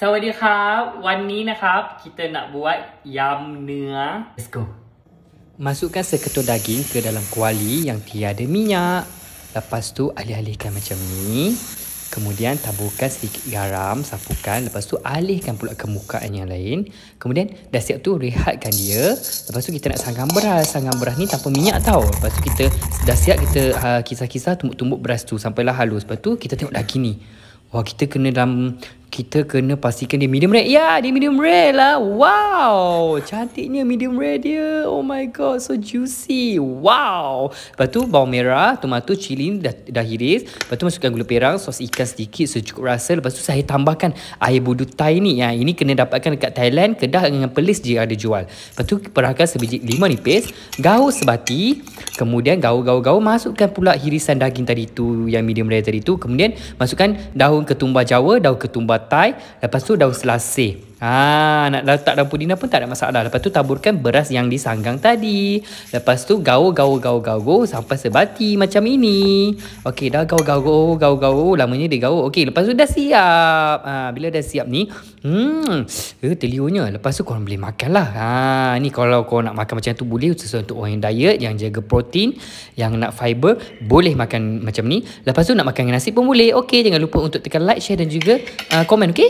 สวัสดีครับวันนี้นะครับคิดจะทำยำเนื้อ let's go masukkan seketul daging ke dalam kuali yang tiada minyak lepas tu alih-alihkan macam ni Kemudian taburkan sedikit garam, sapukan. Lepas tu alihkan pula ke muka yang lain. Kemudian dah tu rehatkan dia. Lepas tu kita nak sanggang beras. Sanggang beras ni tanpa minyak tau. Lepas tu kita dah kita ha, kisah-kisah tumbuk-tumbuk beras tu. Sampailah halus. Lepas tu kita tengok daging ni. Wah kita kena dalam kita kena pastikan dia medium rare. Ya, yeah, dia medium rare lah. Wow. Cantiknya medium rare dia. Oh my god, so juicy. Wow. Lepas tu bawang merah, tomato, cili dah, dah hiris. Lepas tu masukkan gula perang, sos ikan sedikit secukup rasa. Lepas tu saya tambahkan air budu Thai ni. Ya, ini kena dapatkan dekat Thailand, Kedah dengan pelis dia ada jual. Lepas tu perahkan sebiji lima nipis, gaul sebati, kemudian gaul-gaul-gaul masukkan pula hirisan daging tadi tu yang medium rare tadi tu. Kemudian masukkan daun ketumbar Jawa, daun ketumbar watai lepas tu daun selasih Ah, nak letak dalam pudina pun tak ada masalah. Lepas tu taburkan beras yang disanggang tadi. Lepas tu gaul gaul gaul gaul gaul sampai sebati macam ini. Okey, dah gaul gaul gaul gaul gaul lamanya dia gaul. Okey, lepas tu dah siap. Ah, bila dah siap ni, hmm, eh, telionya. Lepas tu korang boleh makan lah. Ah, ni kalau kau nak makan macam tu boleh sesuai untuk orang yang diet, yang jaga protein, yang nak fiber, boleh makan macam ni. Lepas tu nak makan dengan nasi pun boleh. Okey, jangan lupa untuk tekan like, share dan juga uh, komen, okey?